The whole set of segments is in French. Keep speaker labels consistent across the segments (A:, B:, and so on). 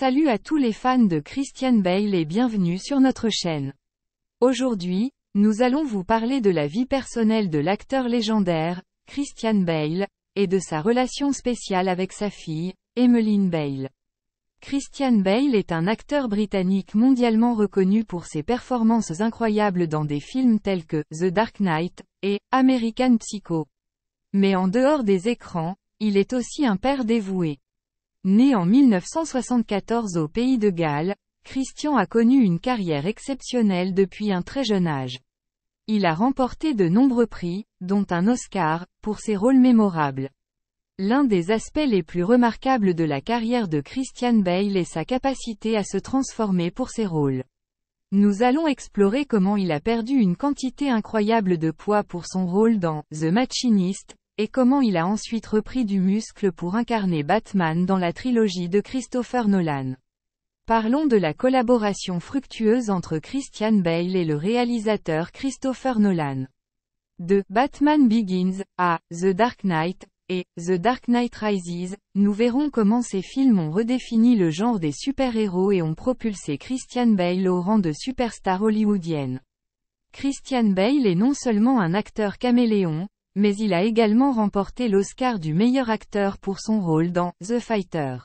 A: Salut à tous les fans de Christian Bale et bienvenue sur notre chaîne. Aujourd'hui, nous allons vous parler de la vie personnelle de l'acteur légendaire, Christian Bale, et de sa relation spéciale avec sa fille, Emmeline Bale. Christian Bale est un acteur britannique mondialement reconnu pour ses performances incroyables dans des films tels que The Dark Knight et American Psycho. Mais en dehors des écrans, il est aussi un père dévoué. Né en 1974 au pays de Galles, Christian a connu une carrière exceptionnelle depuis un très jeune âge. Il a remporté de nombreux prix, dont un Oscar, pour ses rôles mémorables. L'un des aspects les plus remarquables de la carrière de Christian Bale est sa capacité à se transformer pour ses rôles. Nous allons explorer comment il a perdu une quantité incroyable de poids pour son rôle dans The Machinist, et comment il a ensuite repris du muscle pour incarner Batman dans la trilogie de Christopher Nolan. Parlons de la collaboration fructueuse entre Christian Bale et le réalisateur Christopher Nolan. De Batman Begins à The Dark Knight et The Dark Knight Rises, nous verrons comment ces films ont redéfini le genre des super-héros et ont propulsé Christian Bale au rang de superstar hollywoodienne. Christian Bale est non seulement un acteur caméléon, mais il a également remporté l'Oscar du meilleur acteur pour son rôle dans The Fighter.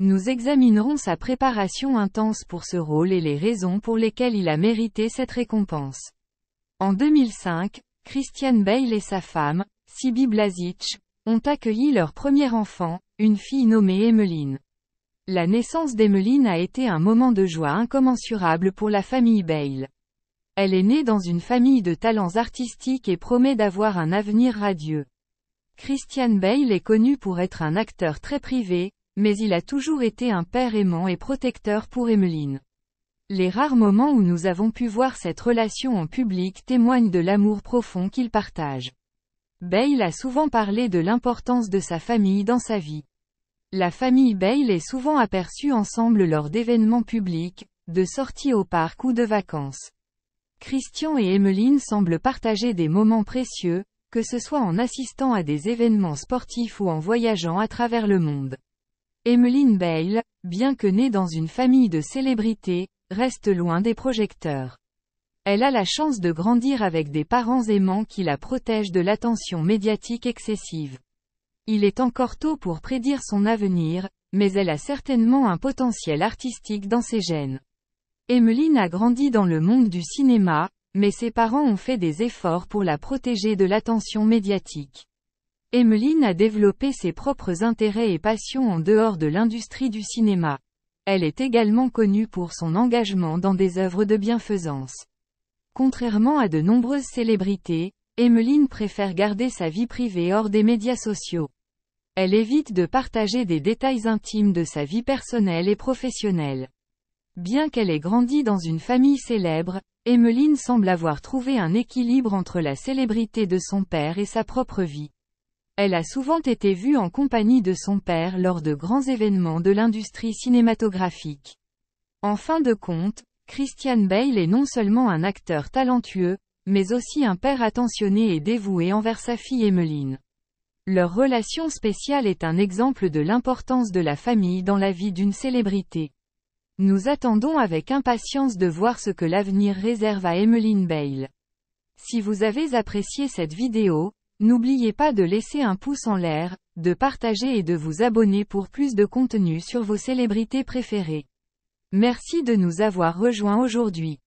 A: Nous examinerons sa préparation intense pour ce rôle et les raisons pour lesquelles il a mérité cette récompense. En 2005, Christian Bale et sa femme, Sibi Blazic, ont accueilli leur premier enfant, une fille nommée Emmeline. La naissance d'Emmeline a été un moment de joie incommensurable pour la famille Bale. Elle est née dans une famille de talents artistiques et promet d'avoir un avenir radieux. Christian Bale est connu pour être un acteur très privé, mais il a toujours été un père aimant et protecteur pour Emmeline. Les rares moments où nous avons pu voir cette relation en public témoignent de l'amour profond qu'ils partagent. Bale a souvent parlé de l'importance de sa famille dans sa vie. La famille Bale est souvent aperçue ensemble lors d'événements publics, de sorties au parc ou de vacances. Christian et Emmeline semblent partager des moments précieux, que ce soit en assistant à des événements sportifs ou en voyageant à travers le monde. Emmeline Bale, bien que née dans une famille de célébrités, reste loin des projecteurs. Elle a la chance de grandir avec des parents aimants qui la protègent de l'attention médiatique excessive. Il est encore tôt pour prédire son avenir, mais elle a certainement un potentiel artistique dans ses gènes. Emeline a grandi dans le monde du cinéma, mais ses parents ont fait des efforts pour la protéger de l'attention médiatique. Emeline a développé ses propres intérêts et passions en dehors de l'industrie du cinéma. Elle est également connue pour son engagement dans des œuvres de bienfaisance. Contrairement à de nombreuses célébrités, Emeline préfère garder sa vie privée hors des médias sociaux. Elle évite de partager des détails intimes de sa vie personnelle et professionnelle. Bien qu'elle ait grandi dans une famille célèbre, Emmeline semble avoir trouvé un équilibre entre la célébrité de son père et sa propre vie. Elle a souvent été vue en compagnie de son père lors de grands événements de l'industrie cinématographique. En fin de compte, Christian Bale est non seulement un acteur talentueux, mais aussi un père attentionné et dévoué envers sa fille Emmeline. Leur relation spéciale est un exemple de l'importance de la famille dans la vie d'une célébrité. Nous attendons avec impatience de voir ce que l'avenir réserve à Emmeline Bale. Si vous avez apprécié cette vidéo, n'oubliez pas de laisser un pouce en l'air, de partager et de vous abonner pour plus de contenu sur vos célébrités préférées. Merci de nous avoir rejoints aujourd'hui.